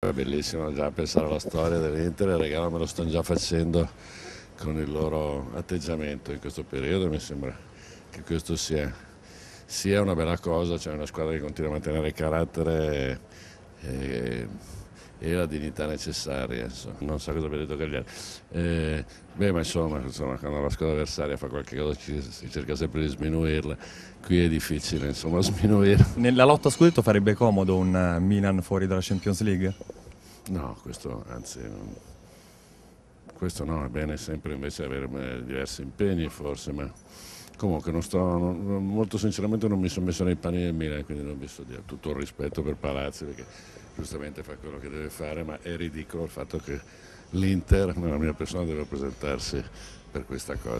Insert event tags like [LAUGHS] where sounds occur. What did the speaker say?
È bellissimo già pensare alla storia dell'Inter, i regalo me lo stanno già facendo con il loro atteggiamento in questo periodo, mi sembra che questo sia, sia una bella cosa, c'è cioè una squadra che continua a mantenere carattere. E, e e la dignità necessaria. Insomma. Non so cosa abbia detto Gagliari. Eh, beh, ma insomma, insomma, quando la squadra avversaria fa qualche cosa ci, si cerca sempre di sminuirla. Qui è difficile, insomma, [LAUGHS] sminuirla. Nella lotta a scudetto farebbe comodo un eh, Milan fuori dalla Champions League? No, questo anzi... Mm, questo no, è bene sempre invece avere eh, diversi impegni forse, ma comunque non sto, non, molto sinceramente non mi sono messo nei panni del Milan, quindi non vi sto dire tutto il rispetto per Palazzi, perché giustamente fa quello che deve fare, ma è ridicolo il fatto che l'Inter, nella mia persona, deve presentarsi per questa cosa.